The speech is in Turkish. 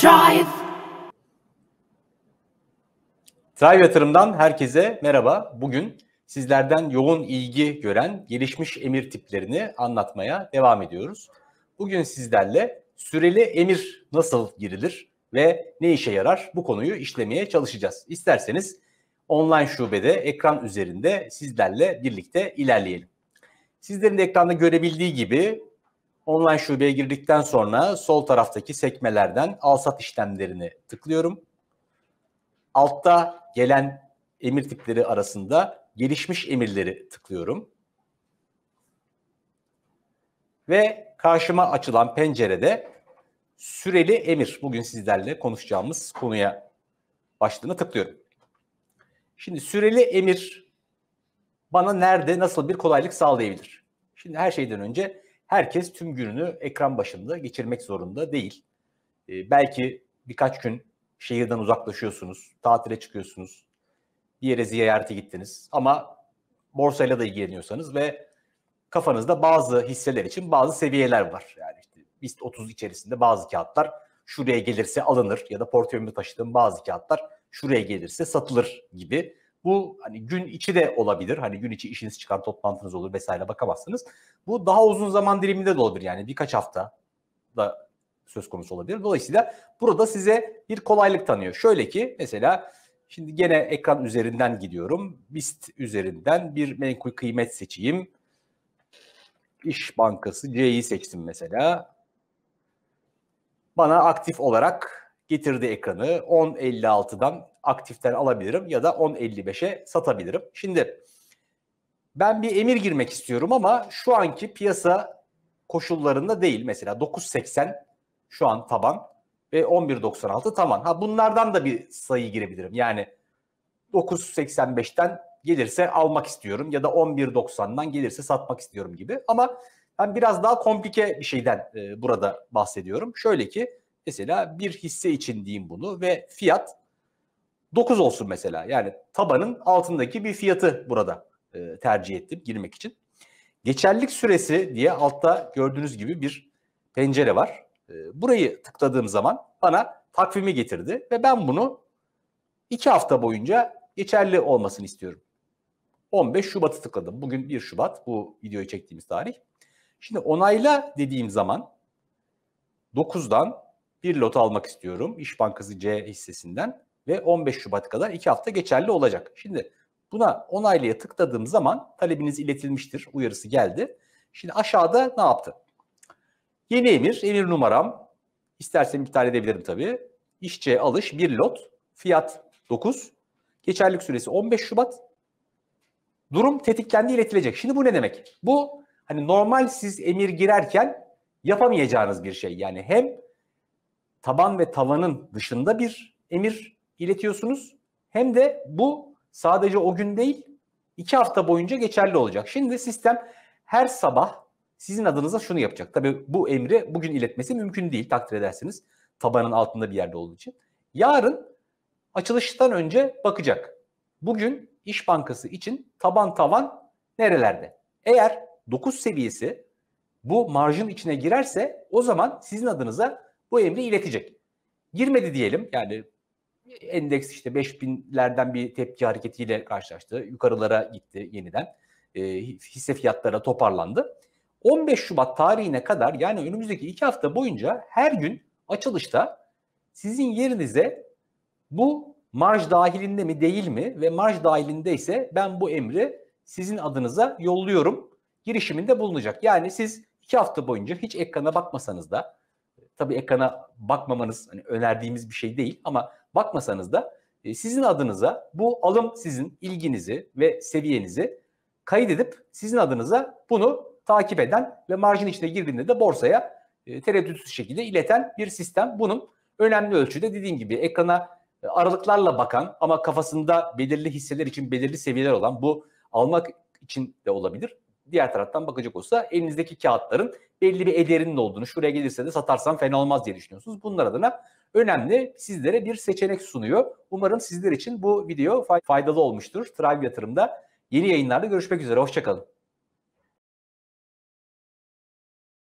Thrive. Thrive Yatırım'dan herkese merhaba. Bugün sizlerden yoğun ilgi gören gelişmiş emir tiplerini anlatmaya devam ediyoruz. Bugün sizlerle süreli emir nasıl girilir ve ne işe yarar bu konuyu işlemeye çalışacağız. İsterseniz online şubede ekran üzerinde sizlerle birlikte ilerleyelim. Sizlerin de ekranda görebildiği gibi Online şubeye girdikten sonra sol taraftaki sekmelerden al sat işlemlerini tıklıyorum. Altta gelen emir tipleri arasında gelişmiş emirleri tıklıyorum. Ve karşıma açılan pencerede süreli emir bugün sizlerle konuşacağımız konuya başlığını tıklıyorum. Şimdi süreli emir bana nerede nasıl bir kolaylık sağlayabilir? Şimdi her şeyden önce herkes tüm gününü ekran başında geçirmek zorunda değil. E, belki birkaç gün şehirden uzaklaşıyorsunuz, tatile çıkıyorsunuz, bir yere ziyarete gittiniz ama borsayla da ilgileniyorsanız ve kafanızda bazı hisseler için bazı seviyeler var. Yani işte BIST 30 içerisinde bazı kağıtlar şuraya gelirse alınır ya da portföyümde taşıdığım bazı kağıtlar şuraya gelirse satılır gibi bu hani gün içi de olabilir. Hani gün içi işiniz çıkar, toplantınız olur vesaire bakamazsınız. Bu daha uzun zaman diliminde de olabilir. Yani birkaç hafta da söz konusu olabilir. Dolayısıyla burada size bir kolaylık tanıyor. Şöyle ki mesela şimdi gene ekran üzerinden gidiyorum. BIST üzerinden bir menkul kıymet seçeyim. İş Bankası C'yi seçtim mesela. Bana aktif olarak getirdi ekranı 10.56'dan aktiften alabilirim ya da 10.55'e satabilirim. Şimdi ben bir emir girmek istiyorum ama şu anki piyasa koşullarında değil. Mesela 9.80 şu an taban ve 11.96 taban. Ha bunlardan da bir sayı girebilirim. Yani 9.85'ten gelirse almak istiyorum ya da 11.90'dan gelirse satmak istiyorum gibi. Ama ben biraz daha komplike bir şeyden e, burada bahsediyorum. Şöyle ki Mesela bir hisse için diyeyim bunu ve fiyat 9 olsun mesela. Yani tabanın altındaki bir fiyatı burada e, tercih ettim girmek için. Geçerlilik süresi diye altta gördüğünüz gibi bir pencere var. E, burayı tıkladığım zaman bana takvimi getirdi ve ben bunu 2 hafta boyunca geçerli olmasını istiyorum. 15 Şubat'ı tıkladım. Bugün 1 Şubat bu videoyu çektiğimiz tarih. Şimdi onayla dediğim zaman 9'dan bir lot almak istiyorum İş Bankası C hissesinden ve 15 Şubat kadar 2 hafta geçerli olacak. Şimdi buna onaylıya tıkladığım zaman talebiniz iletilmiştir uyarısı geldi. Şimdi aşağıda ne yaptı? Yeni emir, emir numaram. İstersem iptal edebilirim tabii. İşçe alış 1 lot, fiyat 9, geçerlilik süresi 15 Şubat. Durum tetiklendi iletilecek. Şimdi bu ne demek? Bu hani normal siz emir girerken yapamayacağınız bir şey. Yani hem taban ve tavanın dışında bir emir iletiyorsunuz. Hem de bu sadece o gün değil, iki hafta boyunca geçerli olacak. Şimdi sistem her sabah sizin adınıza şunu yapacak. Tabii bu emri bugün iletmesi mümkün değil takdir edersiniz. Tabanın altında bir yerde olduğu için. Yarın açılıştan önce bakacak. Bugün İş Bankası için taban tavan nerelerde? Eğer 9 seviyesi bu marjın içine girerse o zaman sizin adınıza bu emri iletecek. Girmedi diyelim yani endeks işte 5000'lerden bir tepki hareketiyle karşılaştı. Yukarılara gitti yeniden. E, hisse fiyatları toparlandı. 15 Şubat tarihine kadar yani önümüzdeki iki hafta boyunca her gün açılışta sizin yerinize bu marj dahilinde mi değil mi ve marj dahilinde ise ben bu emri sizin adınıza yolluyorum girişiminde bulunacak. Yani siz iki hafta boyunca hiç ekrana bakmasanız da Tabii ekrana bakmamanız hani önerdiğimiz bir şey değil ama bakmasanız da e, sizin adınıza bu alım sizin ilginizi ve seviyenizi kaydedip sizin adınıza bunu takip eden ve marjin içine girdiğinde de borsaya e, tereddütsüz şekilde ileten bir sistem. Bunun önemli ölçüde dediğim gibi ekrana e, aralıklarla bakan ama kafasında belirli hisseler için belirli seviyeler olan bu almak için de olabilir diğer taraftan bakacak olsa elinizdeki kağıtların belli bir ederinin olduğunu şuraya gelirse de satarsan fena olmaz diye düşünüyorsunuz. Bunlar adına önemli sizlere bir seçenek sunuyor. Umarım sizler için bu video faydalı olmuştur. Tribe yatırımda yeni yayınlarda görüşmek üzere. Hoşçakalın.